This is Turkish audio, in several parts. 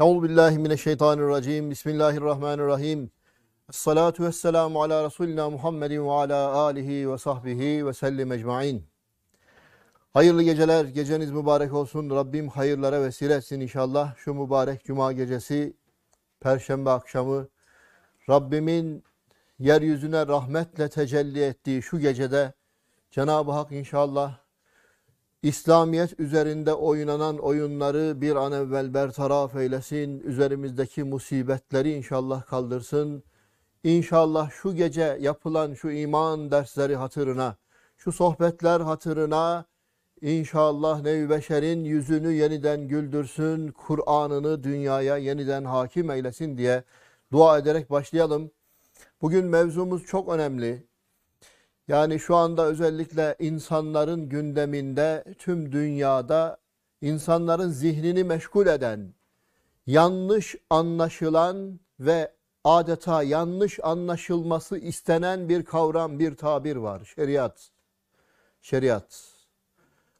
Euzu billahi mineşşeytanirracim. Bismillahirrahmanirrahim. Essalatu vesselamu ala Resulina Muhammedin ve ala alihi ve sahbihi ve sellim ecmaîn. Hayırlı geceler, geceniz mübarek olsun. Rabbim hayırlara vesile etsin inşallah. Şu mübarek cuma gecesi, perşembe akşamı Rabbimin yeryüzüne rahmetle tecelli ettiği şu gecede Cenab-ı Hak inşallah İslamiyet üzerinde oynanan oyunları bir an evvel bertaraf eylesin. Üzerimizdeki musibetleri inşallah kaldırsın. İnşallah şu gece yapılan şu iman dersleri hatırına, şu sohbetler hatırına inşallah nevi beşerin yüzünü yeniden güldürsün, Kur'an'ını dünyaya yeniden hakim eylesin diye dua ederek başlayalım. Bugün mevzumuz çok önemli. Yani şu anda özellikle insanların gündeminde tüm dünyada insanların zihnini meşgul eden, yanlış anlaşılan ve adeta yanlış anlaşılması istenen bir kavram, bir tabir var. Şeriat. Şeriat.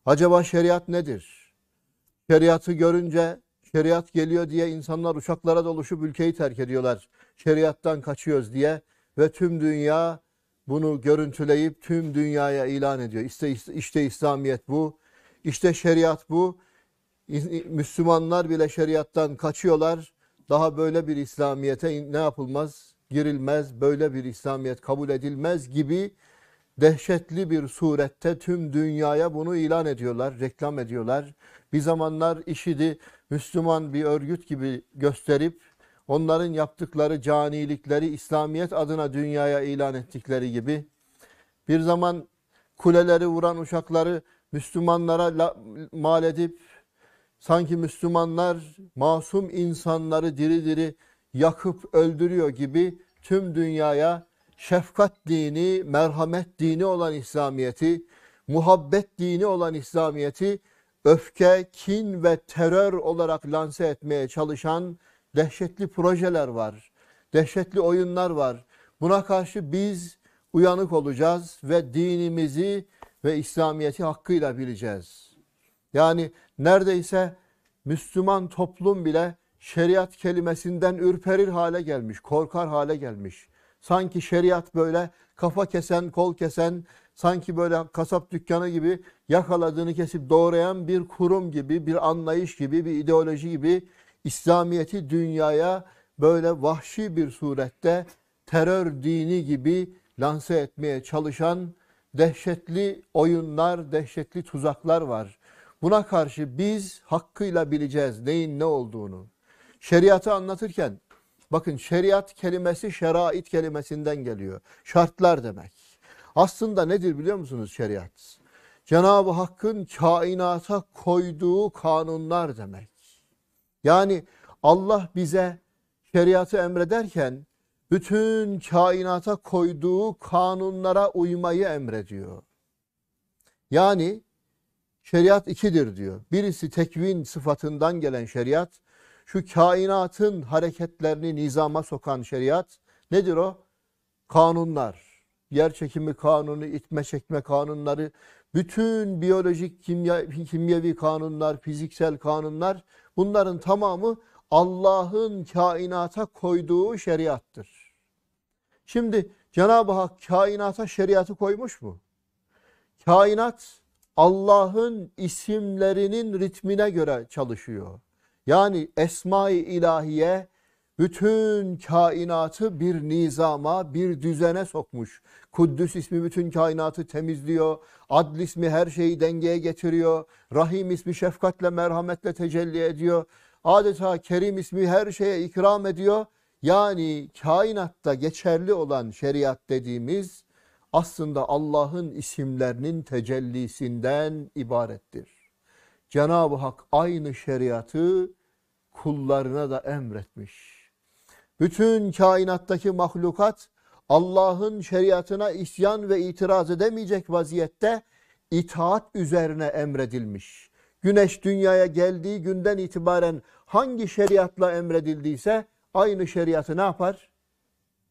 Acaba şeriat nedir? Şeriatı görünce şeriat geliyor diye insanlar uçaklara doluşup ülkeyi terk ediyorlar. Şeriattan kaçıyoruz diye ve tüm dünya bunu görüntüleyip tüm dünyaya ilan ediyor. İşte, işte İslamiyet bu, işte şeriat bu. Müslümanlar bile şeriattan kaçıyorlar. Daha böyle bir İslamiyete ne yapılmaz? Girilmez, böyle bir İslamiyet kabul edilmez gibi dehşetli bir surette tüm dünyaya bunu ilan ediyorlar, reklam ediyorlar. Bir zamanlar işidi Müslüman bir örgüt gibi gösterip onların yaptıkları canilikleri İslamiyet adına dünyaya ilan ettikleri gibi bir zaman kuleleri vuran uçakları Müslümanlara mal edip sanki Müslümanlar masum insanları diri diri yakıp öldürüyor gibi tüm dünyaya şefkat dini, merhamet dini olan İslamiyeti, muhabbet dini olan İslamiyeti öfke, kin ve terör olarak lanse etmeye çalışan dehşetli projeler var, dehşetli oyunlar var. Buna karşı biz uyanık olacağız ve dinimizi ve İslamiyeti hakkıyla bileceğiz. Yani neredeyse Müslüman toplum bile şeriat kelimesinden ürperir hale gelmiş, korkar hale gelmiş. Sanki şeriat böyle kafa kesen, kol kesen, sanki böyle kasap dükkanı gibi yakaladığını kesip doğrayan bir kurum gibi, bir anlayış gibi, bir ideoloji gibi İslamiyet'i dünyaya böyle vahşi bir surette terör dini gibi lanse etmeye çalışan dehşetli oyunlar, dehşetli tuzaklar var. Buna karşı biz hakkıyla bileceğiz neyin ne olduğunu. Şeriatı anlatırken bakın şeriat kelimesi şerait kelimesinden geliyor. Şartlar demek. Aslında nedir biliyor musunuz şeriat? Cenab-ı Hakk'ın kainata koyduğu kanunlar demek. Yani Allah bize şeriatı emrederken bütün kainata koyduğu kanunlara uymayı emrediyor. Yani şeriat ikidir diyor. Birisi tekvin sıfatından gelen şeriat, şu kainatın hareketlerini nizama sokan şeriat nedir o? Kanunlar. Yer çekimi kanunu, itme çekme kanunları, bütün biyolojik, kimya, kimyevi kanunlar, fiziksel kanunlar bunların tamamı Allah'ın kainata koyduğu şeriattır. Şimdi Cenab-ı Hak kainata şeriatı koymuş mu? Kainat Allah'ın isimlerinin ritmine göre çalışıyor. Yani Esma-i İlahiye bütün kainatı bir nizama, bir düzene sokmuş. Kuddüs ismi bütün kainatı temizliyor. Adl ismi her şeyi dengeye getiriyor. Rahim ismi şefkatle, merhametle tecelli ediyor. Adeta Kerim ismi her şeye ikram ediyor. Yani kainatta geçerli olan şeriat dediğimiz aslında Allah'ın isimlerinin tecellisinden ibarettir. Cenab-ı Hak aynı şeriatı kullarına da emretmiş. Bütün kainattaki mahlukat Allah'ın şeriatına isyan ve itiraz edemeyecek vaziyette itaat üzerine emredilmiş. Güneş dünyaya geldiği günden itibaren hangi şeriatla emredildiyse aynı şeriatı ne yapar?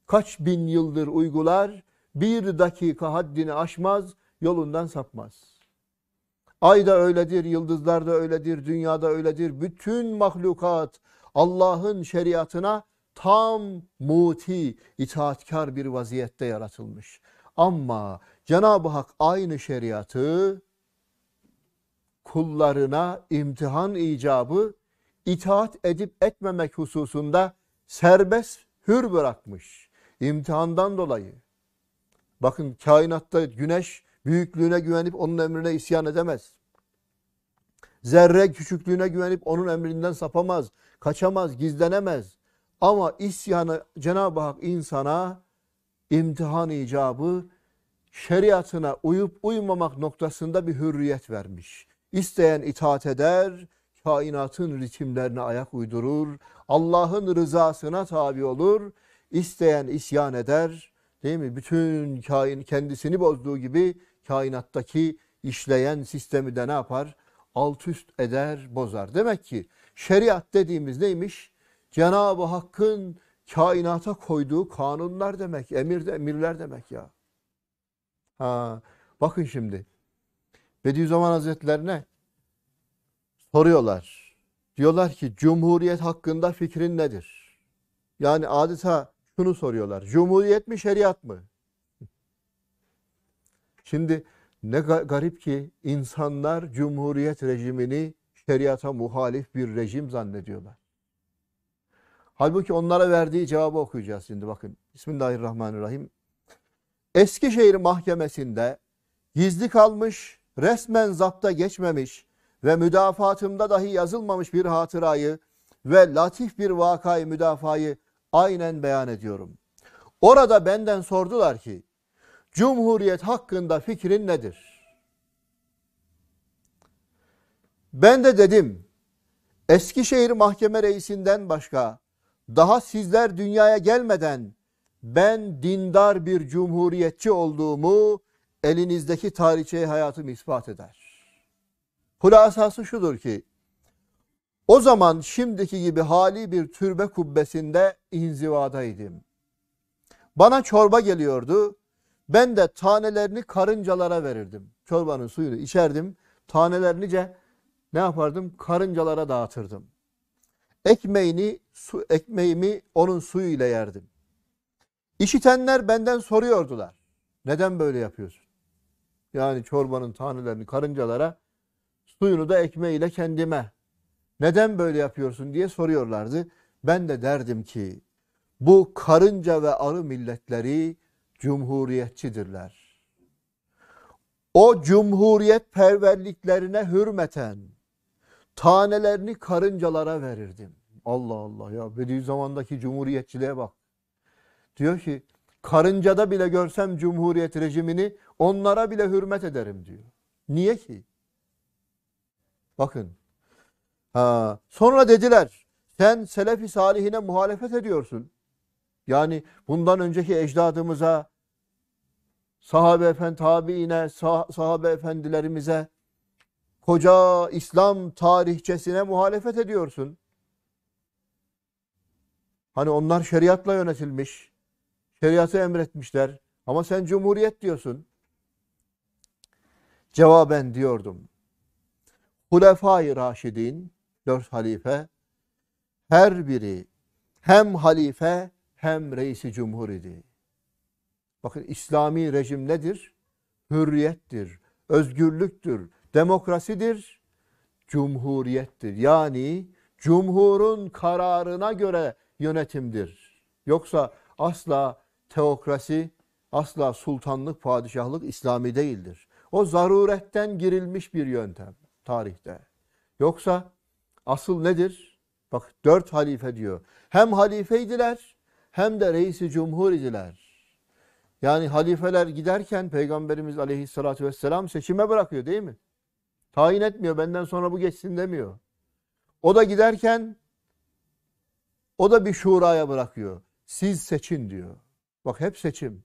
Kaç bin yıldır uygular, bir dakika haddini aşmaz, yolundan sapmaz.'' Ay da öyledir, yıldızlar da öyledir, dünyada öyledir. Bütün mahlukat Allah'ın şeriatına tam muti, itaatkar bir vaziyette yaratılmış. Ama Cenab-ı Hak aynı şeriatı kullarına imtihan icabı itaat edip etmemek hususunda serbest hür bırakmış. İmtihandan dolayı. Bakın kainatta güneş büyüklüğüne güvenip onun emrine isyan edemez. Zerre küçüklüğüne güvenip onun emrinden sapamaz, kaçamaz, gizlenemez. Ama isyanı Cenab-ı Hak insana imtihan icabı şeriatına uyup uymamak noktasında bir hürriyet vermiş. İsteyen itaat eder, kainatın ritimlerine ayak uydurur, Allah'ın rızasına tabi olur, isteyen isyan eder. Değil mi? Bütün kain kendisini bozduğu gibi kainattaki işleyen sistemi de ne yapar? Alt üst eder, bozar. Demek ki şeriat dediğimiz neymiş? Cenab-ı Hakk'ın kainata koyduğu kanunlar demek, emir de emirler demek ya. Ha, bakın şimdi. Bediüzzaman Hazretlerine soruyorlar. Diyorlar ki Cumhuriyet hakkında fikrin nedir? Yani adeta şunu soruyorlar. Cumhuriyet mi şeriat mı? Şimdi ne garip ki insanlar Cumhuriyet rejimini şeriata muhalif bir rejim zannediyorlar. Halbuki onlara verdiği cevabı okuyacağız şimdi bakın. Bismillahirrahmanirrahim. Eskişehir Mahkemesi'nde gizli kalmış, resmen zapta geçmemiş ve müdafatımda dahi yazılmamış bir hatırayı ve latif bir vakayı müdafayı aynen beyan ediyorum. Orada benden sordular ki, Cumhuriyet hakkında fikrin nedir? Ben de dedim, Eskişehir Mahkeme Reisi'nden başka daha sizler dünyaya gelmeden ben dindar bir cumhuriyetçi olduğumu elinizdeki tarihçeye hayatım ispat eder. Hulasası şudur ki o zaman şimdiki gibi hali bir türbe kubbesinde inzivadaydım. Bana çorba geliyordu. Ben de tanelerini karıncalara verirdim. Çorbanın suyunu içerdim. Tanelerince ne yapardım? Karıncalara dağıtırdım. Ekmeğini, su, ekmeğimi onun suyu ile yerdim. İşitenler benden soruyordular. Neden böyle yapıyorsun? Yani çorbanın tanelerini karıncalara, suyunu da ekmeğiyle kendime. Neden böyle yapıyorsun diye soruyorlardı. Ben de derdim ki bu karınca ve arı milletleri cumhuriyetçidirler. O cumhuriyet perverliklerine hürmeten Tanelerini karıncalara verirdim. Allah Allah ya Bediüzzaman'daki cumhuriyetçiliğe bak. Diyor ki karıncada bile görsem cumhuriyet rejimini onlara bile hürmet ederim diyor. Niye ki? Bakın. Ha, sonra dediler sen selefi salihine muhalefet ediyorsun. Yani bundan önceki ecdadımıza, sahabe efendi tabiine, sah sahabe efendilerimize koca İslam tarihçesine muhalefet ediyorsun. Hani onlar şeriatla yönetilmiş. Şeriatı emretmişler. Ama sen cumhuriyet diyorsun. Cevaben diyordum. Hulefai Raşidin, dört halife, her biri hem halife hem reisi cumhur idi. Bakın İslami rejim nedir? Hürriyettir, özgürlüktür, demokrasidir, cumhuriyettir. Yani cumhurun kararına göre yönetimdir. Yoksa asla teokrasi, asla sultanlık, padişahlık İslami değildir. O zaruretten girilmiş bir yöntem tarihte. Yoksa asıl nedir? Bak dört halife diyor. Hem halifeydiler hem de reisi cumhur idiler. Yani halifeler giderken Peygamberimiz aleyhissalatü vesselam seçime bırakıyor değil mi? Tayin etmiyor benden sonra bu geçsin demiyor. O da giderken o da bir şuraya bırakıyor. Siz seçin diyor. Bak hep seçim.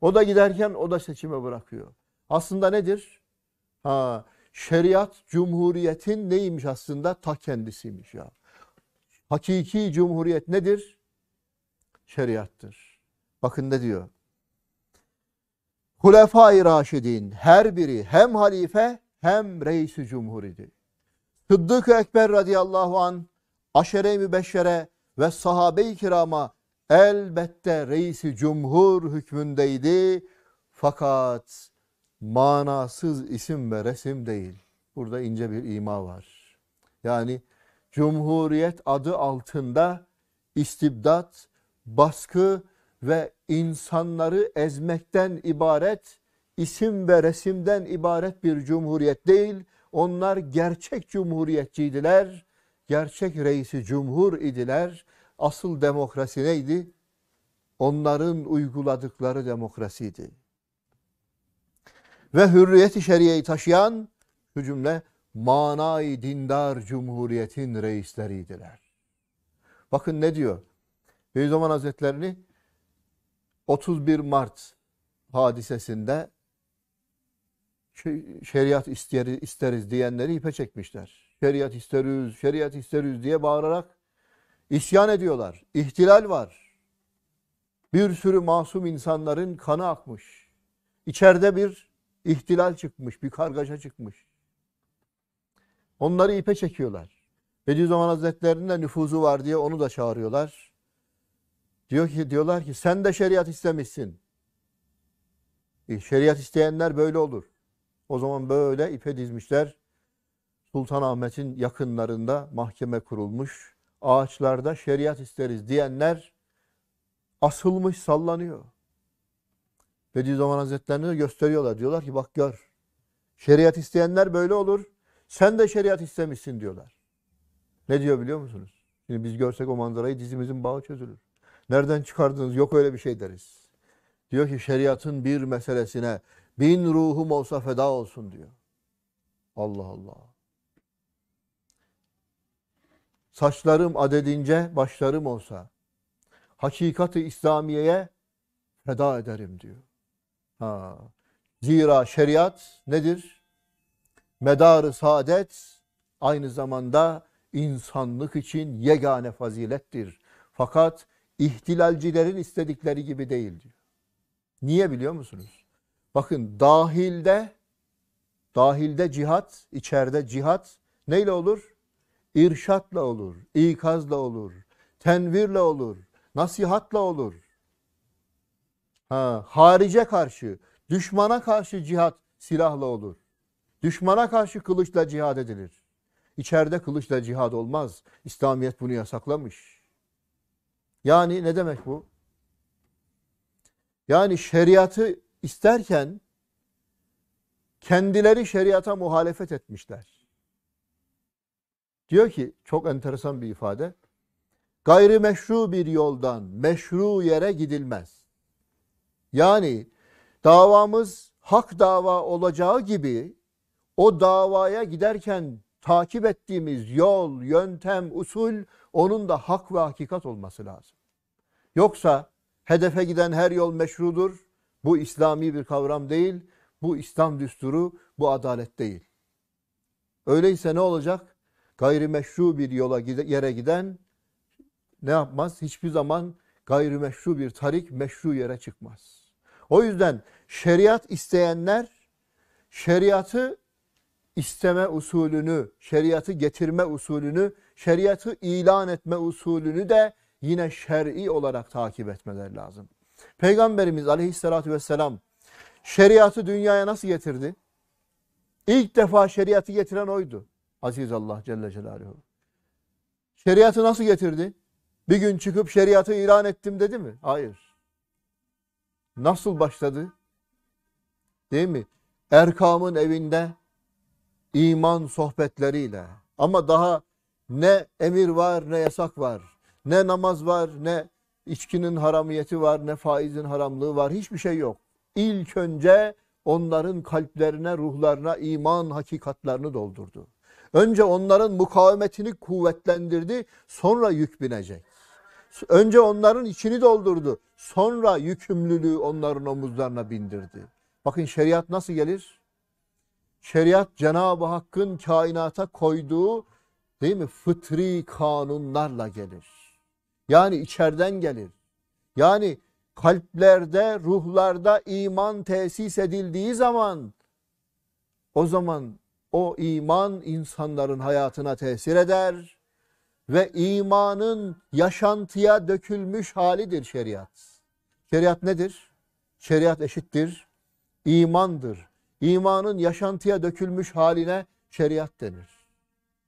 O da giderken o da seçime bırakıyor. Aslında nedir? Ha, şeriat cumhuriyetin neymiş aslında? Ta kendisiymiş ya. Hakiki cumhuriyet nedir? Şeriattır. Bakın ne diyor? Hulefai Raşidin her biri hem halife hem reisi cumhur idi. sıddık Ekber radıyallahu an aşere-i mübeşşere ve sahabe-i kirama elbette reisi cumhur hükmündeydi. Fakat manasız isim ve resim değil. Burada ince bir ima var. Yani Cumhuriyet adı altında istibdat, baskı ve insanları ezmekten ibaret isim ve resimden ibaret bir cumhuriyet değil. Onlar gerçek cumhuriyetçiydiler. Gerçek reisi cumhur idiler. Asıl demokrasi neydi? Onların uyguladıkları demokrasiydi. Ve hürriyeti şeriyeyi taşıyan şu cümle manayı dindar cumhuriyetin reisleriydiler. Bakın ne diyor? Beyzaman Hazretlerini 31 Mart hadisesinde şeriat isteriz, isteriz diyenleri ipe çekmişler. Şeriat isteriz, şeriat isteriz diye bağırarak isyan ediyorlar. İhtilal var. Bir sürü masum insanların kanı akmış. İçeride bir ihtilal çıkmış, bir kargaşa çıkmış. Onları ipe çekiyorlar. Bediüzzaman Hazretleri'nin de nüfuzu var diye onu da çağırıyorlar. Diyor ki diyorlar ki sen de şeriat istemişsin. E, şeriat isteyenler böyle olur. O zaman böyle ipe dizmişler. Ahmet'in yakınlarında mahkeme kurulmuş. Ağaçlarda şeriat isteriz diyenler asılmış sallanıyor. Bediüzzaman Hazretlerini de gösteriyorlar. Diyorlar ki bak gör. Şeriat isteyenler böyle olur. Sen de şeriat istemişsin diyorlar. Ne diyor biliyor musunuz? Şimdi biz görsek o manzarayı dizimizin bağı çözülür. Nereden çıkardınız? Yok öyle bir şey deriz. Diyor ki şeriatın bir meselesine Bin ruhum olsa feda olsun diyor. Allah Allah. Saçlarım adedince başlarım olsa hakikati İslamiye'ye feda ederim diyor. Ha. Zira şeriat nedir? Medarı saadet aynı zamanda insanlık için yegane fazilettir. Fakat ihtilalcilerin istedikleri gibi değil diyor. Niye biliyor musunuz? Bakın dahilde dahilde cihat, içeride cihat neyle olur? İrşatla olur, ikazla olur, tenvirle olur, nasihatla olur. Ha, harice karşı, düşmana karşı cihat silahla olur. Düşmana karşı kılıçla cihad edilir. İçeride kılıçla cihad olmaz. İslamiyet bunu yasaklamış. Yani ne demek bu? Yani şeriatı isterken kendileri şeriata muhalefet etmişler. Diyor ki çok enteresan bir ifade. meşru bir yoldan meşru yere gidilmez. Yani davamız hak dava olacağı gibi o davaya giderken takip ettiğimiz yol, yöntem, usul onun da hak ve hakikat olması lazım. Yoksa hedefe giden her yol meşrudur bu İslami bir kavram değil. Bu İslam düsturu, bu adalet değil. Öyleyse ne olacak? Gayrimeşru bir yola yere giden ne yapmaz? Hiçbir zaman gayrimeşru bir tarik meşru yere çıkmaz. O yüzden şeriat isteyenler şeriatı isteme usulünü, şeriatı getirme usulünü, şeriatı ilan etme usulünü de yine şer'i olarak takip etmeleri lazım. Peygamberimiz aleyhissalatü vesselam şeriatı dünyaya nasıl getirdi? İlk defa şeriatı getiren oydu. Aziz Allah Celle Celaluhu. Şeriatı nasıl getirdi? Bir gün çıkıp şeriatı ilan ettim dedi mi? Hayır. Nasıl başladı? Değil mi? Erkam'ın evinde iman sohbetleriyle. Ama daha ne emir var ne yasak var. Ne namaz var ne içkinin haramiyeti var ne faizin haramlığı var hiçbir şey yok. İlk önce onların kalplerine, ruhlarına iman hakikatlerini doldurdu. Önce onların mukavemetini kuvvetlendirdi, sonra yük binecek. Önce onların içini doldurdu, sonra yükümlülüğü onların omuzlarına bindirdi. Bakın şeriat nasıl gelir? Şeriat Cenab-ı Hakk'ın kainata koyduğu değil mi fıtri kanunlarla gelir. Yani içeriden gelir. Yani kalplerde, ruhlarda iman tesis edildiği zaman o zaman o iman insanların hayatına tesir eder ve imanın yaşantıya dökülmüş halidir şeriat. Şeriat nedir? Şeriat eşittir, imandır. İmanın yaşantıya dökülmüş haline şeriat denir.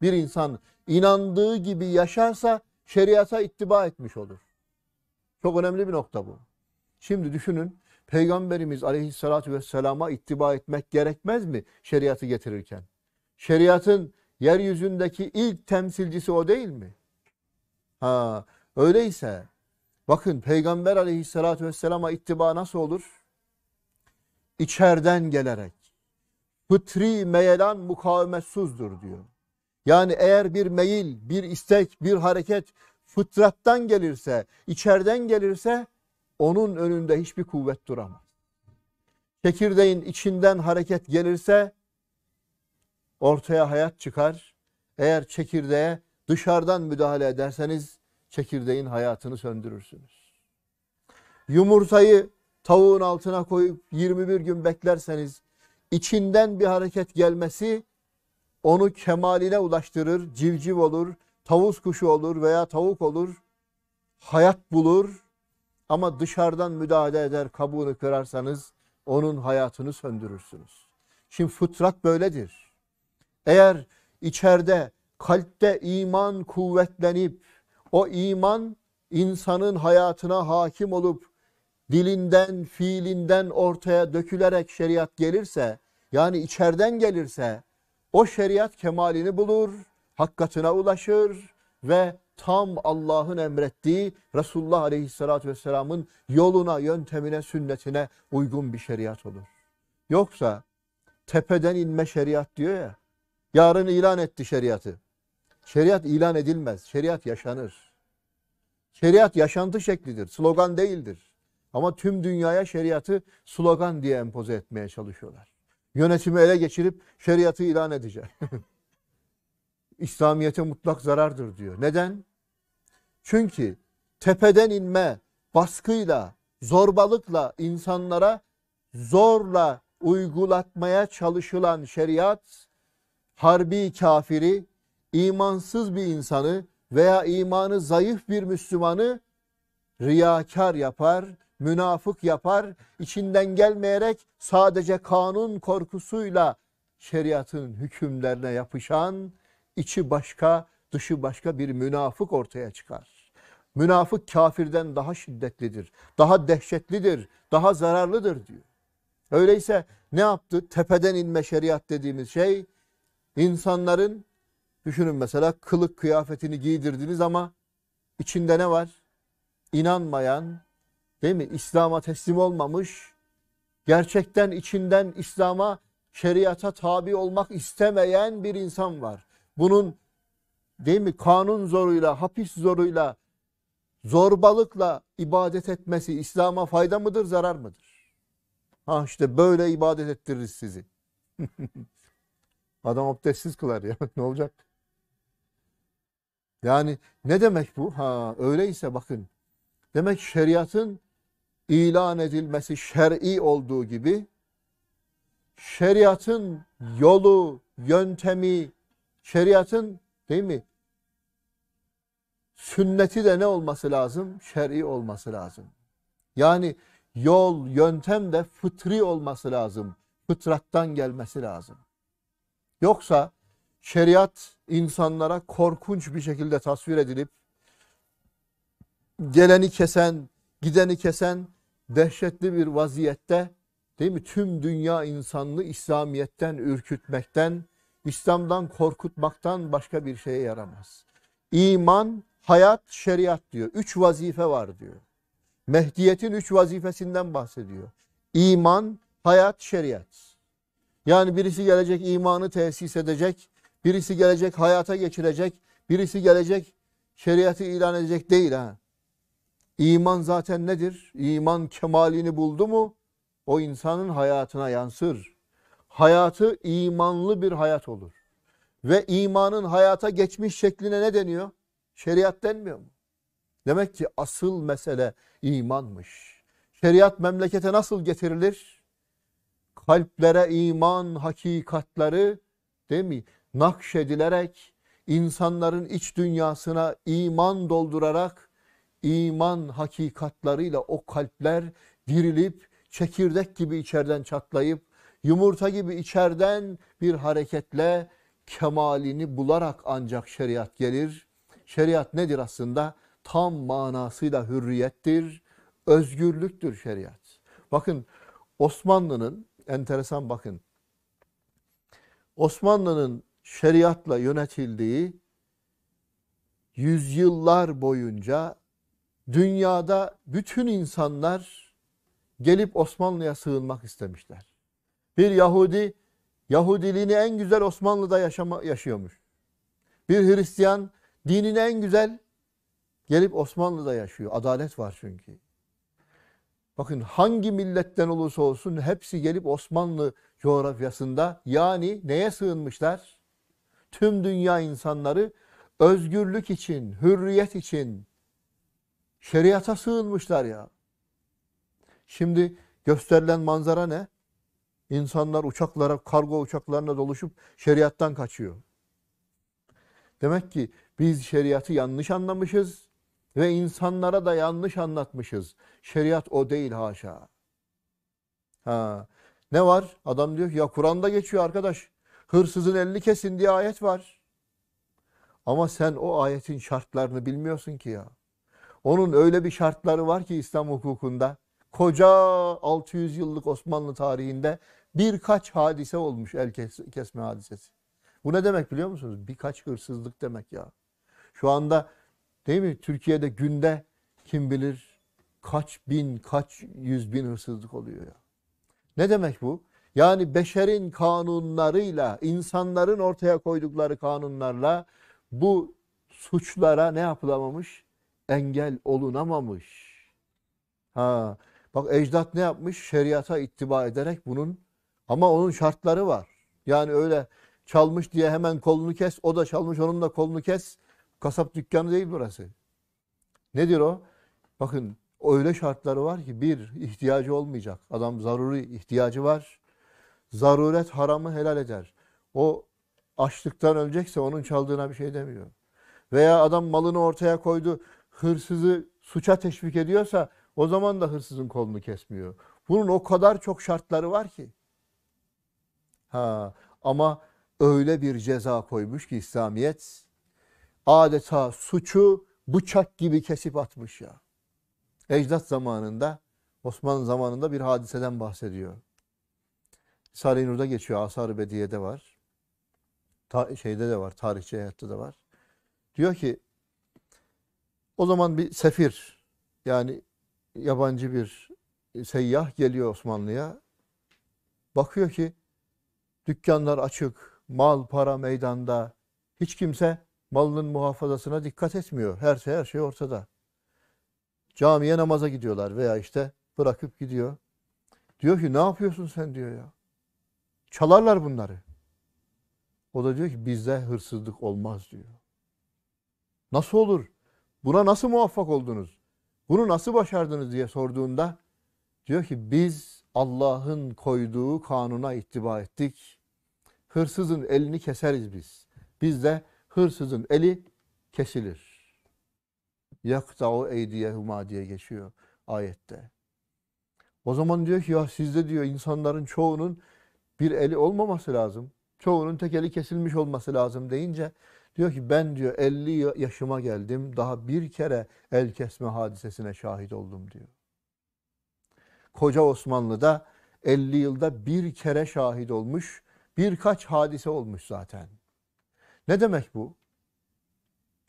Bir insan inandığı gibi yaşarsa şeriata ittiba etmiş olur. Çok önemli bir nokta bu. Şimdi düşünün Peygamberimiz aleyhissalatü vesselama ittiba etmek gerekmez mi şeriatı getirirken? Şeriatın yeryüzündeki ilk temsilcisi o değil mi? Ha, öyleyse bakın Peygamber aleyhissalatü vesselama ittiba nasıl olur? İçeriden gelerek fıtri meyelan mukavemetsuzdur diyor. Yani eğer bir meyil, bir istek, bir hareket fıtrattan gelirse, içeriden gelirse onun önünde hiçbir kuvvet duramaz. Çekirdeğin içinden hareket gelirse ortaya hayat çıkar. Eğer çekirdeğe dışarıdan müdahale ederseniz çekirdeğin hayatını söndürürsünüz. Yumurtayı tavuğun altına koyup 21 gün beklerseniz içinden bir hareket gelmesi onu kemaline ulaştırır, civciv olur, tavus kuşu olur veya tavuk olur, hayat bulur ama dışarıdan müdahale eder, kabuğunu kırarsanız onun hayatını söndürürsünüz. Şimdi fıtrat böyledir. Eğer içeride, kalpte iman kuvvetlenip, o iman insanın hayatına hakim olup, dilinden, fiilinden ortaya dökülerek şeriat gelirse, yani içeriden gelirse, o şeriat kemalini bulur, hakkatına ulaşır ve tam Allah'ın emrettiği Resulullah Aleyhisselatü Vesselam'ın yoluna, yöntemine, sünnetine uygun bir şeriat olur. Yoksa tepeden inme şeriat diyor ya, yarın ilan etti şeriatı. Şeriat ilan edilmez, şeriat yaşanır. Şeriat yaşantı şeklidir, slogan değildir. Ama tüm dünyaya şeriatı slogan diye empoze etmeye çalışıyorlar. Yönetimi ele geçirip şeriatı ilan edeceğim. İslamiyete mutlak zarardır diyor. Neden? Çünkü tepeden inme baskıyla, zorbalıkla insanlara zorla uygulatmaya çalışılan şeriat harbi kafiri, imansız bir insanı veya imanı zayıf bir Müslümanı riyakar yapar, münafık yapar. içinden gelmeyerek sadece kanun korkusuyla şeriatın hükümlerine yapışan içi başka dışı başka bir münafık ortaya çıkar. Münafık kafirden daha şiddetlidir, daha dehşetlidir, daha zararlıdır diyor. Öyleyse ne yaptı? Tepeden inme şeriat dediğimiz şey insanların düşünün mesela kılık kıyafetini giydirdiniz ama içinde ne var? İnanmayan, değil mi? İslam'a teslim olmamış, gerçekten içinden İslam'a, şeriata tabi olmak istemeyen bir insan var. Bunun değil mi kanun zoruyla, hapis zoruyla, zorbalıkla ibadet etmesi İslam'a fayda mıdır, zarar mıdır? Ha işte böyle ibadet ettiririz sizi. Adam abdestsiz kılar ya ne olacak? Yani ne demek bu? Ha öyleyse bakın. Demek şeriatın ilan edilmesi şer'i olduğu gibi şeriatın yolu, yöntemi, şeriatın değil mi? Sünneti de ne olması lazım? Şer'i olması lazım. Yani yol, yöntem de fıtri olması lazım. Fıtrattan gelmesi lazım. Yoksa şeriat insanlara korkunç bir şekilde tasvir edilip geleni kesen, gideni kesen dehşetli bir vaziyette değil mi tüm dünya insanlığı İslamiyet'ten ürkütmekten, İslam'dan korkutmaktan başka bir şeye yaramaz. İman, hayat, şeriat diyor. Üç vazife var diyor. Mehdiyet'in üç vazifesinden bahsediyor. İman, hayat, şeriat. Yani birisi gelecek imanı tesis edecek, birisi gelecek hayata geçirecek, birisi gelecek şeriatı ilan edecek değil ha. İman zaten nedir? İman kemalini buldu mu o insanın hayatına yansır. Hayatı imanlı bir hayat olur. Ve imanın hayata geçmiş şekline ne deniyor? Şeriat denmiyor mu? Demek ki asıl mesele imanmış. Şeriat memlekete nasıl getirilir? Kalplere iman hakikatleri değil mi? Nakşedilerek insanların iç dünyasına iman doldurarak iman hakikatlarıyla o kalpler dirilip çekirdek gibi içerden çatlayıp yumurta gibi içerden bir hareketle kemalini bularak ancak şeriat gelir. Şeriat nedir aslında? Tam manasıyla hürriyettir, özgürlüktür şeriat. Bakın Osmanlı'nın, enteresan bakın, Osmanlı'nın şeriatla yönetildiği yüzyıllar boyunca dünyada bütün insanlar gelip Osmanlı'ya sığınmak istemişler. Bir Yahudi Yahudiliğini en güzel Osmanlı'da yaşama, yaşıyormuş. Bir Hristiyan dinini en güzel gelip Osmanlı'da yaşıyor. Adalet var çünkü. Bakın hangi milletten olursa olsun hepsi gelip Osmanlı coğrafyasında yani neye sığınmışlar? Tüm dünya insanları özgürlük için, hürriyet için, Şeriata sığınmışlar ya. Şimdi gösterilen manzara ne? İnsanlar uçaklara, kargo uçaklarına doluşup şeriattan kaçıyor. Demek ki biz şeriatı yanlış anlamışız ve insanlara da yanlış anlatmışız. Şeriat o değil haşa. Ha. Ne var? Adam diyor ki ya Kur'an'da geçiyor arkadaş. Hırsızın elini kesin diye ayet var. Ama sen o ayetin şartlarını bilmiyorsun ki ya. Onun öyle bir şartları var ki İslam hukukunda. Koca 600 yıllık Osmanlı tarihinde birkaç hadise olmuş el kesme hadisesi. Bu ne demek biliyor musunuz? Birkaç hırsızlık demek ya. Şu anda değil mi Türkiye'de günde kim bilir kaç bin, kaç yüz bin hırsızlık oluyor ya. Ne demek bu? Yani beşerin kanunlarıyla, insanların ortaya koydukları kanunlarla bu suçlara ne yapılamamış? engel olunamamış. Ha, bak ecdat ne yapmış? Şeriata ittiba ederek bunun ama onun şartları var. Yani öyle çalmış diye hemen kolunu kes, o da çalmış onun da kolunu kes. Kasap dükkanı değil burası. Nedir o? Bakın öyle şartları var ki bir ihtiyacı olmayacak. Adam zaruri ihtiyacı var. Zaruret haramı helal eder. O açlıktan ölecekse onun çaldığına bir şey demiyor. Veya adam malını ortaya koydu hırsızı suça teşvik ediyorsa o zaman da hırsızın kolunu kesmiyor. Bunun o kadar çok şartları var ki. Ha ama öyle bir ceza koymuş ki İslamiyet adeta suçu bıçak gibi kesip atmış ya. Ecdat zamanında Osmanlı zamanında bir hadiseden bahsediyor. risale Nur'da geçiyor. Asar-ı Bediye'de var. Ta şeyde de var. Tarihçi hayatta da var. Diyor ki o zaman bir sefir yani yabancı bir e, seyyah geliyor Osmanlı'ya. Bakıyor ki dükkanlar açık, mal para meydanda. Hiç kimse malının muhafazasına dikkat etmiyor. Her şey her şey ortada. Camiye namaza gidiyorlar veya işte bırakıp gidiyor. Diyor ki ne yapıyorsun sen diyor ya. Çalarlar bunları. O da diyor ki bizde hırsızlık olmaz diyor. Nasıl olur? Buna nasıl muvaffak oldunuz? Bunu nasıl başardınız diye sorduğunda diyor ki biz Allah'ın koyduğu kanuna ittiba ettik. Hırsızın elini keseriz biz. Bizde hırsızın eli kesilir. Yakta'u eydiyehuma diye geçiyor ayette. O zaman diyor ki ya sizde diyor insanların çoğunun bir eli olmaması lazım. Çoğunun tek eli kesilmiş olması lazım deyince Diyor ki ben diyor 50 yaşıma geldim daha bir kere el kesme hadisesine şahit oldum diyor. Koca Osmanlı'da 50 yılda bir kere şahit olmuş birkaç hadise olmuş zaten. Ne demek bu?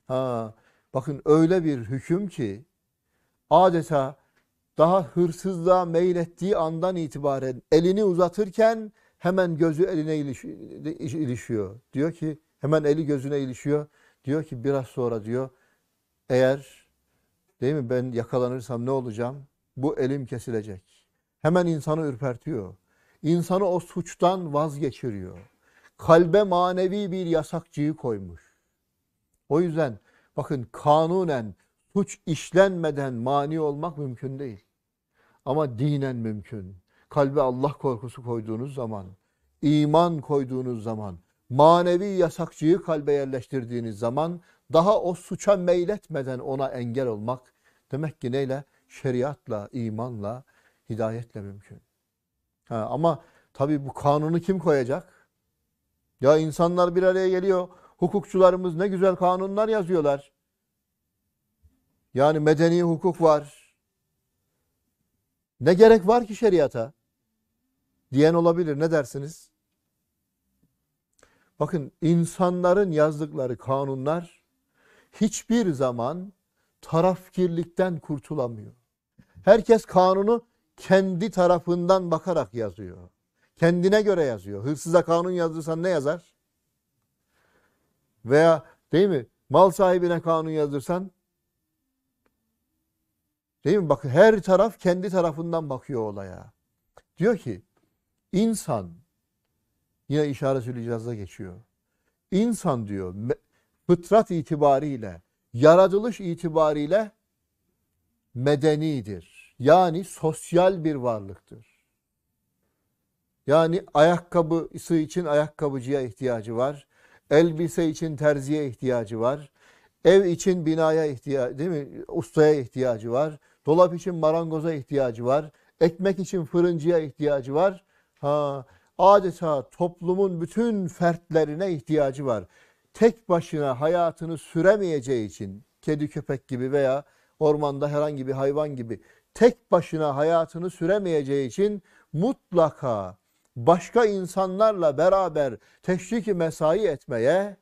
Ha, bakın öyle bir hüküm ki adeta daha hırsızlığa meylettiği andan itibaren elini uzatırken hemen gözü eline iliş, ilişiyor. Diyor ki Hemen eli gözüne ilişiyor. Diyor ki biraz sonra diyor eğer değil mi ben yakalanırsam ne olacağım? Bu elim kesilecek. Hemen insanı ürpertiyor. İnsanı o suçtan vazgeçiriyor. Kalbe manevi bir yasakçıyı koymuş. O yüzden bakın kanunen suç işlenmeden mani olmak mümkün değil. Ama dinen mümkün. Kalbe Allah korkusu koyduğunuz zaman, iman koyduğunuz zaman, manevi yasakçıyı kalbe yerleştirdiğiniz zaman daha o suça meyletmeden ona engel olmak demek ki neyle? Şeriatla, imanla, hidayetle mümkün. Ha, ama tabi bu kanunu kim koyacak? Ya insanlar bir araya geliyor. Hukukçularımız ne güzel kanunlar yazıyorlar. Yani medeni hukuk var. Ne gerek var ki şeriata? Diyen olabilir. Ne dersiniz? Bakın insanların yazdıkları kanunlar hiçbir zaman tarafkirlikten kurtulamıyor. Herkes kanunu kendi tarafından bakarak yazıyor. Kendine göre yazıyor. Hırsıza kanun yazdırsan ne yazar? Veya değil mi? Mal sahibine kanun yazdırsan değil mi? Bakın her taraf kendi tarafından bakıyor olaya. Diyor ki insan Yine işaretül icazda geçiyor. İnsan diyor fıtrat itibariyle, yaratılış itibariyle medenidir. Yani sosyal bir varlıktır. Yani ayakkabısı için ayakkabıcıya ihtiyacı var. Elbise için terziye ihtiyacı var. Ev için binaya ihtiyacı, değil mi? Ustaya ihtiyacı var. Dolap için marangoza ihtiyacı var. Ekmek için fırıncıya ihtiyacı var. Ha, adeta toplumun bütün fertlerine ihtiyacı var. Tek başına hayatını süremeyeceği için kedi köpek gibi veya ormanda herhangi bir hayvan gibi tek başına hayatını süremeyeceği için mutlaka başka insanlarla beraber teşriki mesai etmeye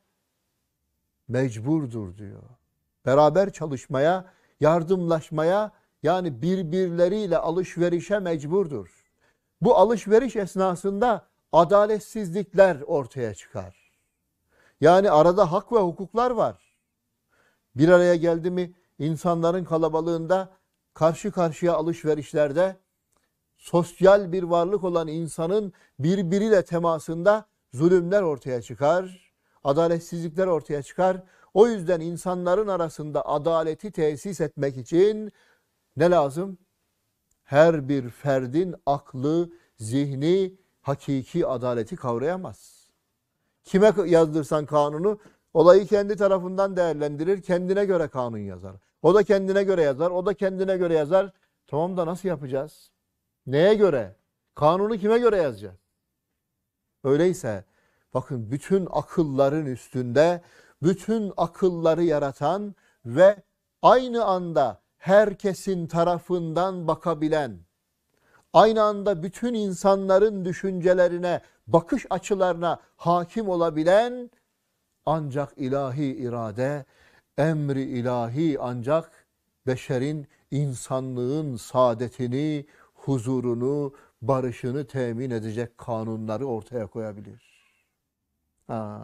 mecburdur diyor. Beraber çalışmaya, yardımlaşmaya yani birbirleriyle alışverişe mecburdur. Bu alışveriş esnasında adaletsizlikler ortaya çıkar. Yani arada hak ve hukuklar var. Bir araya geldi mi insanların kalabalığında karşı karşıya alışverişlerde sosyal bir varlık olan insanın birbiriyle temasında zulümler ortaya çıkar, adaletsizlikler ortaya çıkar. O yüzden insanların arasında adaleti tesis etmek için ne lazım? her bir ferdin aklı, zihni, hakiki adaleti kavrayamaz. Kime yazdırsan kanunu olayı kendi tarafından değerlendirir, kendine göre kanun yazar. O da kendine göre yazar, o da kendine göre yazar. Tamam da nasıl yapacağız? Neye göre? Kanunu kime göre yazacağız? Öyleyse bakın bütün akılların üstünde bütün akılları yaratan ve aynı anda herkesin tarafından bakabilen, aynı anda bütün insanların düşüncelerine, bakış açılarına hakim olabilen ancak ilahi irade, emri ilahi ancak beşerin, insanlığın saadetini, huzurunu, barışını temin edecek kanunları ortaya koyabilir. Ha.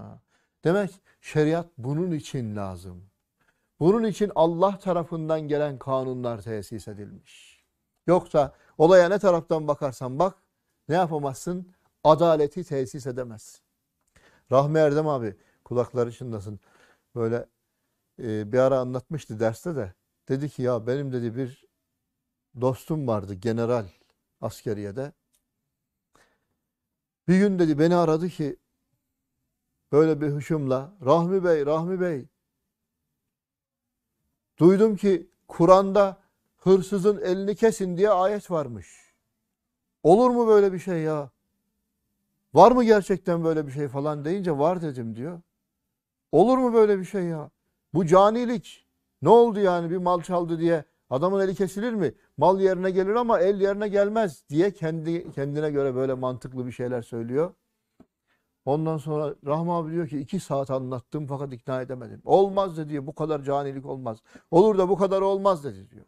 Demek şeriat bunun için lazım. Bunun için Allah tarafından gelen kanunlar tesis edilmiş. Yoksa olaya ne taraftan bakarsan bak ne yapamazsın? Adaleti tesis edemezsin. Rahmi Erdem abi kulakları çınlasın. Böyle e, bir ara anlatmıştı derste de. Dedi ki ya benim dedi bir dostum vardı general askeriyede. Bir gün dedi beni aradı ki böyle bir hışımla Rahmi Bey, Rahmi Bey Duydum ki Kur'an'da hırsızın elini kesin diye ayet varmış. Olur mu böyle bir şey ya? Var mı gerçekten böyle bir şey falan deyince var dedim diyor. Olur mu böyle bir şey ya? Bu canilik. Ne oldu yani bir mal çaldı diye adamın eli kesilir mi? Mal yerine gelir ama el yerine gelmez diye kendi kendine göre böyle mantıklı bir şeyler söylüyor. Ondan sonra Rahmi abi diyor ki iki saat anlattım fakat ikna edemedim. Olmaz dedi bu kadar canilik olmaz. Olur da bu kadar olmaz dedi diyor.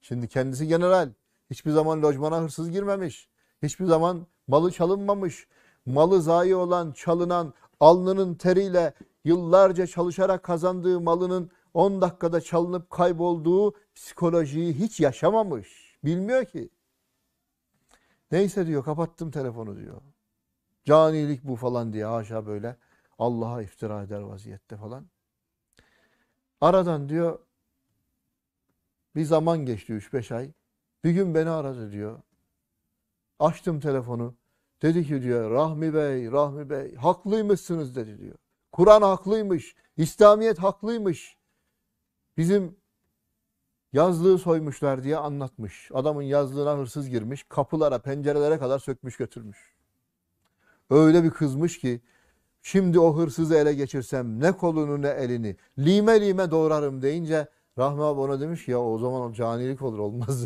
Şimdi kendisi general. Hiçbir zaman lojmana hırsız girmemiş. Hiçbir zaman malı çalınmamış. Malı zayi olan, çalınan, alnının teriyle yıllarca çalışarak kazandığı malının 10 dakikada çalınıp kaybolduğu psikolojiyi hiç yaşamamış. Bilmiyor ki. Neyse diyor kapattım telefonu diyor. Canilik bu falan diye haşa böyle Allah'a iftira eder vaziyette falan. Aradan diyor bir zaman geçti 3-5 ay. Bir gün beni aradı diyor. Açtım telefonu. Dedi ki diyor Rahmi Bey, Rahmi Bey haklıymışsınız dedi diyor. Kur'an haklıymış, İslamiyet haklıymış. Bizim yazlığı soymuşlar diye anlatmış. Adamın yazlığına hırsız girmiş, kapılara, pencerelere kadar sökmüş götürmüş. Öyle bir kızmış ki şimdi o hırsızı ele geçirsem ne kolunu ne elini lime lime doğrarım deyince Rahmi abi ona demiş ki ya o zaman o canilik olur olmaz.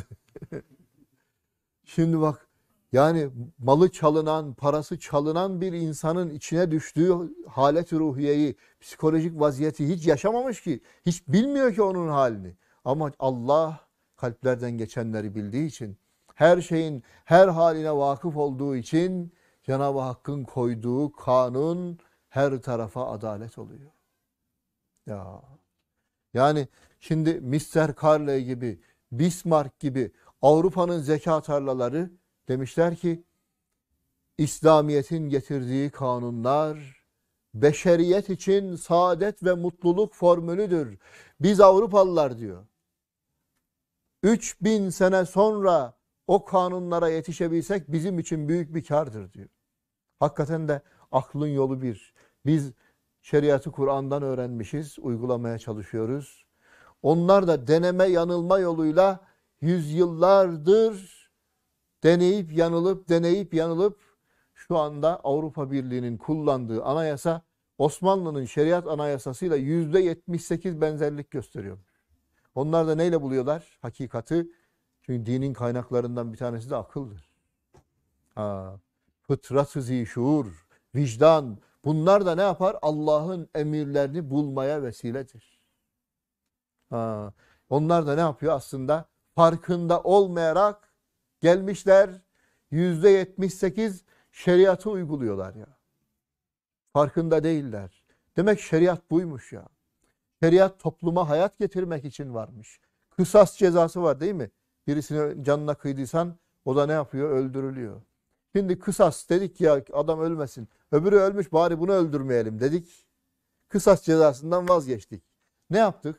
şimdi bak yani malı çalınan, parası çalınan bir insanın içine düştüğü halet ruhiyeyi, psikolojik vaziyeti hiç yaşamamış ki. Hiç bilmiyor ki onun halini. Ama Allah kalplerden geçenleri bildiği için, her şeyin her haline vakıf olduğu için Cenab-ı Hakk'ın koyduğu kanun her tarafa adalet oluyor. Ya. Yani şimdi Mr. Carley gibi, Bismarck gibi Avrupa'nın zeka tarlaları demişler ki İslamiyet'in getirdiği kanunlar beşeriyet için saadet ve mutluluk formülüdür. Biz Avrupalılar diyor. 3000 sene sonra o kanunlara yetişebilsek bizim için büyük bir kardır diyor. Hakikaten de aklın yolu bir. Biz şeriatı Kur'an'dan öğrenmişiz, uygulamaya çalışıyoruz. Onlar da deneme yanılma yoluyla yüzyıllardır deneyip yanılıp deneyip yanılıp şu anda Avrupa Birliği'nin kullandığı anayasa Osmanlı'nın şeriat anayasasıyla yüzde sekiz benzerlik gösteriyor. Onlar da neyle buluyorlar hakikati? Çünkü dinin kaynaklarından bir tanesi de akıldır. Aa fıtrat-ı zişur, vicdan bunlar da ne yapar? Allah'ın emirlerini bulmaya vesiledir. Ha, onlar da ne yapıyor aslında? Farkında olmayarak gelmişler yüzde yetmiş sekiz şeriatı uyguluyorlar ya. Farkında değiller. Demek şeriat buymuş ya. Şeriat topluma hayat getirmek için varmış. Kısas cezası var değil mi? Birisini canına kıydıysan o da ne yapıyor? Öldürülüyor. Şimdi kısas dedik ya adam ölmesin. Öbürü ölmüş bari bunu öldürmeyelim dedik. Kısas cezasından vazgeçtik. Ne yaptık?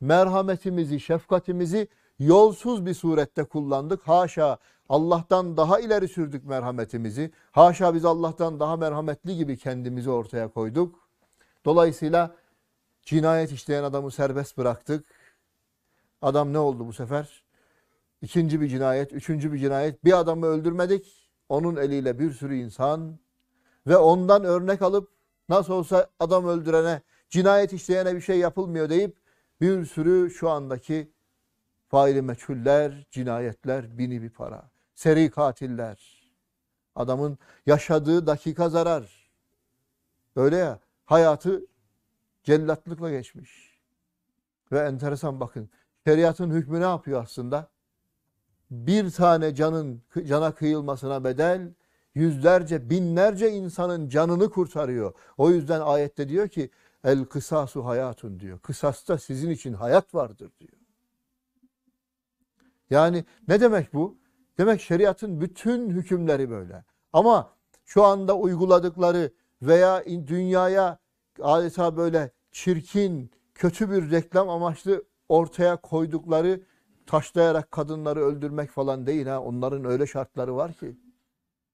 Merhametimizi, şefkatimizi yolsuz bir surette kullandık. Haşa Allah'tan daha ileri sürdük merhametimizi. Haşa biz Allah'tan daha merhametli gibi kendimizi ortaya koyduk. Dolayısıyla cinayet işleyen adamı serbest bıraktık. Adam ne oldu bu sefer? İkinci bir cinayet, üçüncü bir cinayet. Bir adamı öldürmedik onun eliyle bir sürü insan ve ondan örnek alıp nasıl olsa adam öldürene, cinayet işleyene bir şey yapılmıyor deyip bir sürü şu andaki faili meçhuller, cinayetler, bini bir para. Seri katiller. Adamın yaşadığı dakika zarar. Öyle ya hayatı cellatlıkla geçmiş. Ve enteresan bakın şeriatın hükmü ne yapıyor aslında? bir tane canın cana kıyılmasına bedel yüzlerce binlerce insanın canını kurtarıyor. O yüzden ayette diyor ki el kısasu hayatun diyor. Kısasta sizin için hayat vardır diyor. Yani ne demek bu? Demek şeriatın bütün hükümleri böyle. Ama şu anda uyguladıkları veya dünyaya adeta böyle çirkin, kötü bir reklam amaçlı ortaya koydukları taşlayarak kadınları öldürmek falan değil ha. Onların öyle şartları var ki.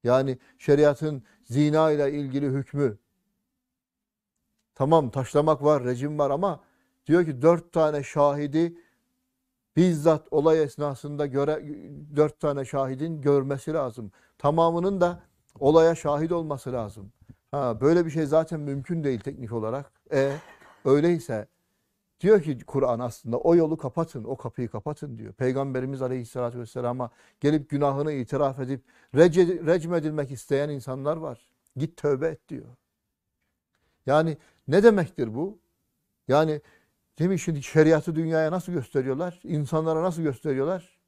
Yani şeriatın zina ile ilgili hükmü. Tamam taşlamak var, rejim var ama diyor ki dört tane şahidi bizzat olay esnasında göre, dört tane şahidin görmesi lazım. Tamamının da olaya şahit olması lazım. Ha, böyle bir şey zaten mümkün değil teknik olarak. E öyleyse Diyor ki Kur'an aslında o yolu kapatın, o kapıyı kapatın diyor. Peygamberimiz Aleyhisselatü Vesselam'a gelip günahını itiraf edip recmedilmek isteyen insanlar var. Git tövbe et diyor. Yani ne demektir bu? Yani değil mi şimdi şeriatı dünyaya nasıl gösteriyorlar? İnsanlara nasıl gösteriyorlar?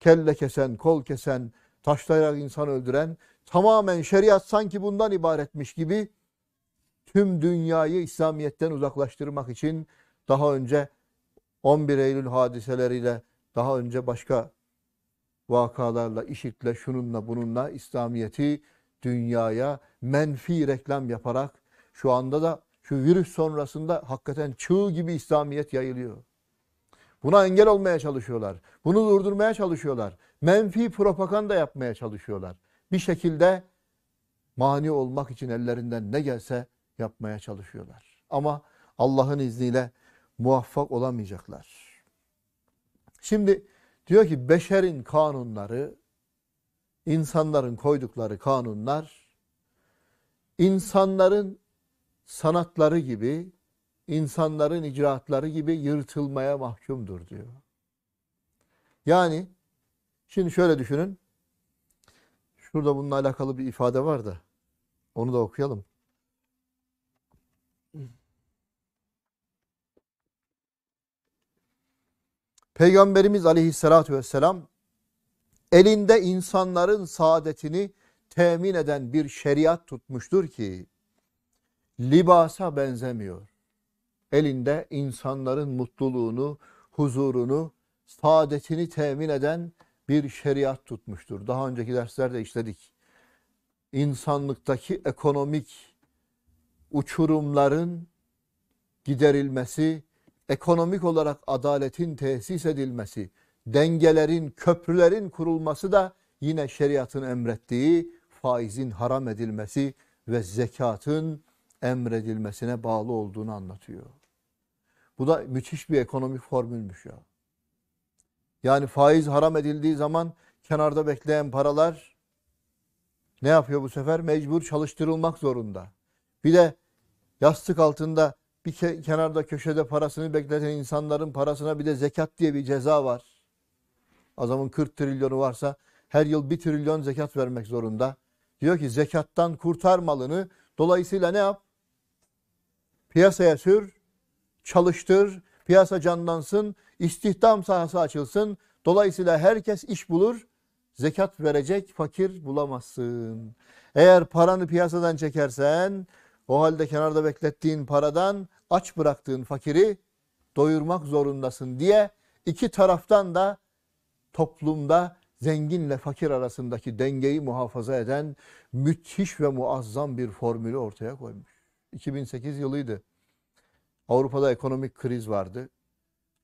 Kelle kesen, kol kesen, taşlayarak insan öldüren, tamamen şeriat sanki bundan ibaretmiş gibi tüm dünyayı İslamiyet'ten uzaklaştırmak için daha önce 11 Eylül hadiseleriyle, daha önce başka vakalarla, işitle, şununla, bununla İslamiyet'i dünyaya menfi reklam yaparak şu anda da şu virüs sonrasında hakikaten çığ gibi İslamiyet yayılıyor. Buna engel olmaya çalışıyorlar. Bunu durdurmaya çalışıyorlar. Menfi propaganda yapmaya çalışıyorlar. Bir şekilde mani olmak için ellerinden ne gelse yapmaya çalışıyorlar. Ama Allah'ın izniyle muvaffak olamayacaklar. Şimdi diyor ki beşerin kanunları, insanların koydukları kanunlar, insanların sanatları gibi, insanların icraatları gibi yırtılmaya mahkumdur diyor. Yani şimdi şöyle düşünün. Şurada bununla alakalı bir ifade var da onu da okuyalım. Peygamberimiz aleyhissalatü vesselam elinde insanların saadetini temin eden bir şeriat tutmuştur ki libasa benzemiyor. Elinde insanların mutluluğunu, huzurunu, saadetini temin eden bir şeriat tutmuştur. Daha önceki derslerde işledik. İnsanlıktaki ekonomik uçurumların giderilmesi, ekonomik olarak adaletin tesis edilmesi, dengelerin, köprülerin kurulması da yine şeriatın emrettiği faizin haram edilmesi ve zekatın emredilmesine bağlı olduğunu anlatıyor. Bu da müthiş bir ekonomik formülmüş ya. Yani faiz haram edildiği zaman kenarda bekleyen paralar ne yapıyor bu sefer? Mecbur çalıştırılmak zorunda. Bir de yastık altında bir ke kenarda köşede parasını bekleten insanların parasına bir de zekat diye bir ceza var. Azamın 40 trilyonu varsa her yıl 1 trilyon zekat vermek zorunda. Diyor ki zekattan kurtar malını. Dolayısıyla ne yap? Piyasaya sür, çalıştır, piyasa canlansın, istihdam sahası açılsın. Dolayısıyla herkes iş bulur, zekat verecek fakir bulamazsın. Eğer paranı piyasadan çekersen o halde kenarda beklettiğin paradan aç bıraktığın fakiri doyurmak zorundasın diye iki taraftan da toplumda zenginle fakir arasındaki dengeyi muhafaza eden müthiş ve muazzam bir formülü ortaya koymuş. 2008 yılıydı. Avrupa'da ekonomik kriz vardı.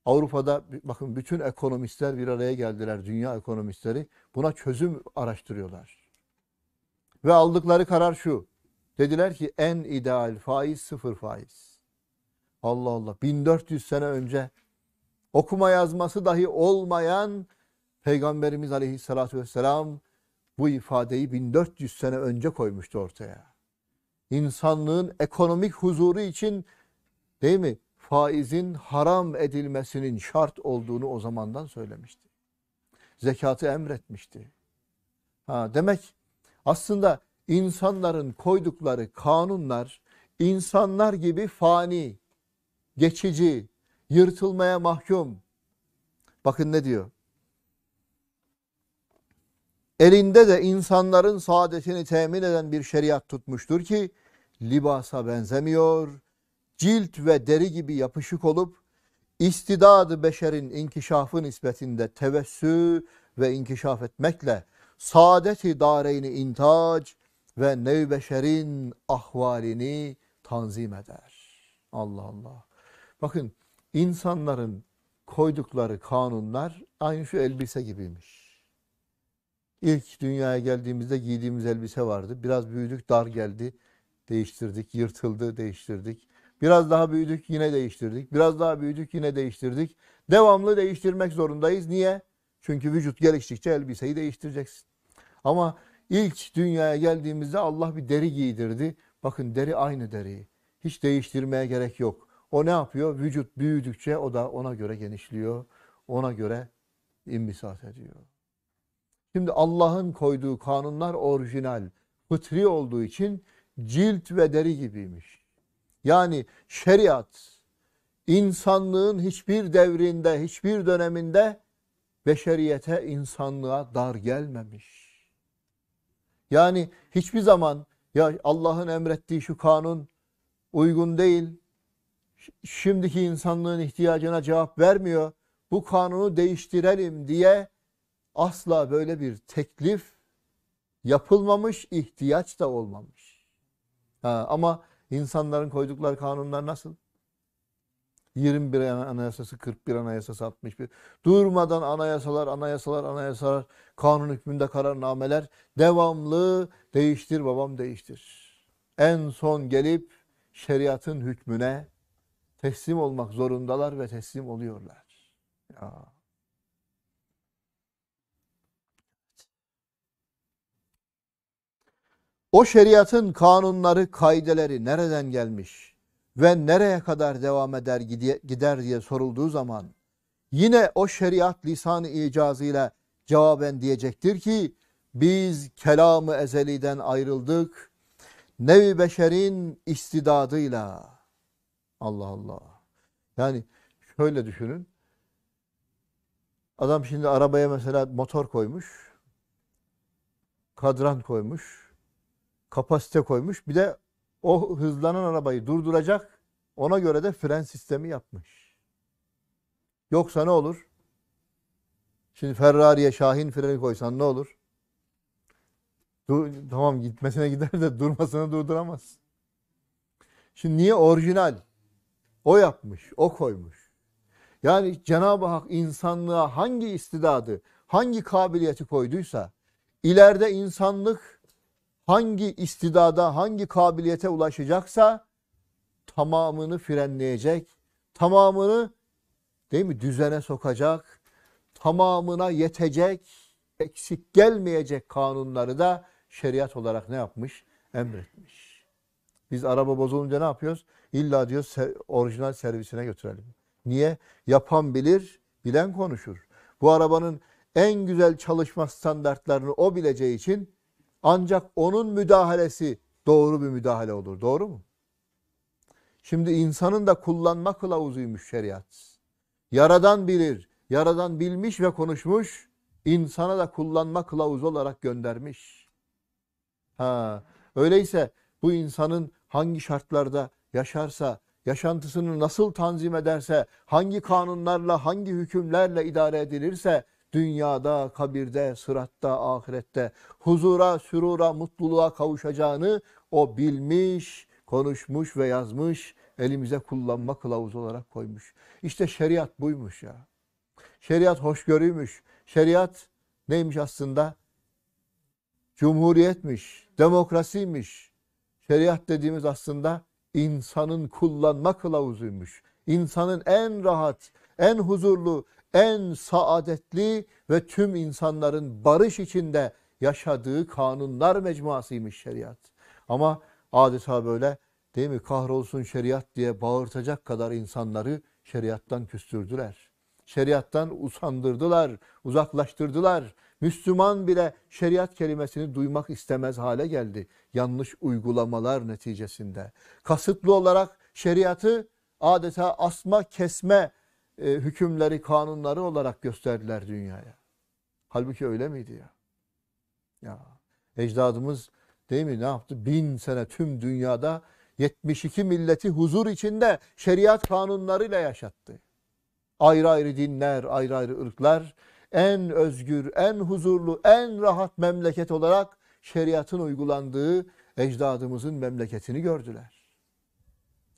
Avrupa'da bakın bütün ekonomistler bir araya geldiler. Dünya ekonomistleri buna çözüm araştırıyorlar. Ve aldıkları karar şu. Dediler ki en ideal faiz sıfır faiz. Allah Allah 1400 sene önce okuma yazması dahi olmayan Peygamberimiz aleyhissalatü vesselam bu ifadeyi 1400 sene önce koymuştu ortaya. İnsanlığın ekonomik huzuru için değil mi faizin haram edilmesinin şart olduğunu o zamandan söylemişti. Zekatı emretmişti. Ha, demek aslında insanların koydukları kanunlar insanlar gibi fani, geçici, yırtılmaya mahkum. Bakın ne diyor? Elinde de insanların saadetini temin eden bir şeriat tutmuştur ki libasa benzemiyor, cilt ve deri gibi yapışık olup istidadı beşerin inkişafı nispetinde tevessü ve inkişaf etmekle saadet-i dareyni intac ve nevbeşerin ahvalini tanzim eder. Allah Allah. Bakın insanların koydukları kanunlar aynı şu elbise gibiymiş. İlk dünyaya geldiğimizde giydiğimiz elbise vardı. Biraz büyüdük dar geldi. Değiştirdik, yırtıldı, değiştirdik. Biraz daha büyüdük yine değiştirdik. Biraz daha büyüdük yine değiştirdik. Devamlı değiştirmek zorundayız. Niye? Çünkü vücut geliştikçe elbiseyi değiştireceksin. Ama İlk dünyaya geldiğimizde Allah bir deri giydirdi. Bakın deri aynı deri. Hiç değiştirmeye gerek yok. O ne yapıyor? Vücut büyüdükçe o da ona göre genişliyor. Ona göre imbisat ediyor. Şimdi Allah'ın koyduğu kanunlar orijinal, fıtri olduğu için cilt ve deri gibiymiş. Yani şeriat insanlığın hiçbir devrinde, hiçbir döneminde beşeriyete, insanlığa dar gelmemiş. Yani hiçbir zaman ya Allah'ın emrettiği şu kanun uygun değil. Şimdiki insanlığın ihtiyacına cevap vermiyor. Bu kanunu değiştirelim diye asla böyle bir teklif yapılmamış, ihtiyaç da olmamış. Ha, ama insanların koydukları kanunlar nasıl? 21 Anayasası, 41 Anayasası, 61. Durmadan anayasalar, anayasalar, anayasalar, kanun hükmünde kararnameler devamlı değiştir babam değiştir. En son gelip şeriatın hükmüne teslim olmak zorundalar ve teslim oluyorlar. Ya. O şeriatın kanunları, kaideleri nereden gelmiş? ve nereye kadar devam eder gider diye sorulduğu zaman yine o şeriat lisan lisanı icazıyla cevaben diyecektir ki biz kelamı ezeliden ayrıldık. Nevi beşerin istidadıyla. Allah Allah. Yani şöyle düşünün. Adam şimdi arabaya mesela motor koymuş. Kadran koymuş. Kapasite koymuş. Bir de o hızlanan arabayı durduracak. Ona göre de fren sistemi yapmış. Yoksa ne olur? Şimdi Ferrari'ye Şahin freni koysan ne olur? Dur, tamam gitmesine gider de durmasını durduramaz. Şimdi niye orijinal? O yapmış, o koymuş. Yani Cenab-ı Hak insanlığa hangi istidadı, hangi kabiliyeti koyduysa ileride insanlık hangi istidada, hangi kabiliyete ulaşacaksa tamamını frenleyecek, tamamını değil mi düzene sokacak, tamamına yetecek, eksik gelmeyecek kanunları da şeriat olarak ne yapmış? Emretmiş. Biz araba bozulunca ne yapıyoruz? İlla diyor orijinal servisine götürelim. Niye? Yapan bilir, bilen konuşur. Bu arabanın en güzel çalışma standartlarını o bileceği için ancak onun müdahalesi doğru bir müdahale olur. Doğru mu? Şimdi insanın da kullanma kılavuzuymuş şeriat. Yaradan bilir, yaradan bilmiş ve konuşmuş, insana da kullanma kılavuzu olarak göndermiş. Ha, öyleyse bu insanın hangi şartlarda yaşarsa, yaşantısını nasıl tanzim ederse, hangi kanunlarla, hangi hükümlerle idare edilirse dünyada, kabirde, sıratta, ahirette huzura, sürura, mutluluğa kavuşacağını o bilmiş, konuşmuş ve yazmış, elimize kullanma kılavuzu olarak koymuş. İşte şeriat buymuş ya. Şeriat hoşgörüymüş. Şeriat neymiş aslında? Cumhuriyetmiş, demokrasiymiş. Şeriat dediğimiz aslında insanın kullanma kılavuzuymuş. İnsanın en rahat, en huzurlu, en saadetli ve tüm insanların barış içinde yaşadığı kanunlar mecmuasıymış şeriat. Ama adeta böyle değil mi kahrolsun şeriat diye bağırtacak kadar insanları şeriattan küstürdüler. Şeriattan usandırdılar, uzaklaştırdılar. Müslüman bile şeriat kelimesini duymak istemez hale geldi. Yanlış uygulamalar neticesinde. Kasıtlı olarak şeriatı adeta asma kesme e, hükümleri, kanunları olarak gösterdiler dünyaya. Halbuki öyle miydi ya? Ya ecdadımız değil mi ne yaptı? Bin sene tüm dünyada 72 milleti huzur içinde şeriat kanunlarıyla yaşattı. Ayrı ayrı dinler, ayrı ayrı ırklar en özgür, en huzurlu, en rahat memleket olarak şeriatın uygulandığı ecdadımızın memleketini gördüler.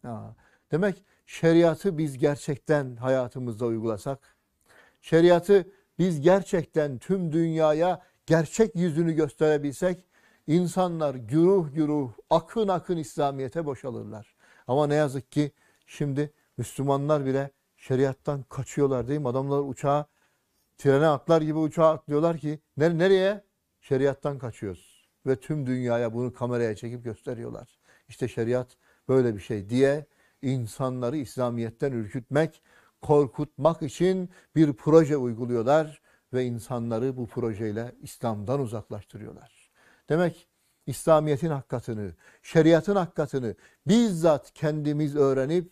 Ha. Demek şeriatı biz gerçekten hayatımızda uygulasak, şeriatı biz gerçekten tüm dünyaya gerçek yüzünü gösterebilsek, insanlar güruh güruh, akın akın İslamiyet'e boşalırlar. Ama ne yazık ki şimdi Müslümanlar bile şeriattan kaçıyorlar değil mi? Adamlar uçağa, trene atlar gibi uçağa atlıyorlar ki nereye? Şeriattan kaçıyoruz. Ve tüm dünyaya bunu kameraya çekip gösteriyorlar. İşte şeriat böyle bir şey diye insanları İslamiyet'ten ürkütmek, korkutmak için bir proje uyguluyorlar ve insanları bu projeyle İslam'dan uzaklaştırıyorlar. Demek İslamiyet'in hakikatını, şeriatın hakikatını bizzat kendimiz öğrenip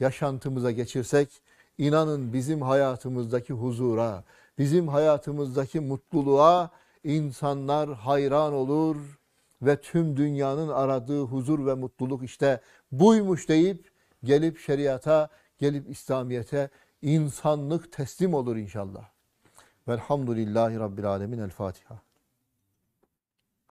yaşantımıza geçirsek, inanın bizim hayatımızdaki huzura, bizim hayatımızdaki mutluluğa insanlar hayran olur ve tüm dünyanın aradığı huzur ve mutluluk işte buymuş deyip gelip şeriata, gelip İslamiyete insanlık teslim olur inşallah. Velhamdülillahi Rabbil Alemin. El Fatiha.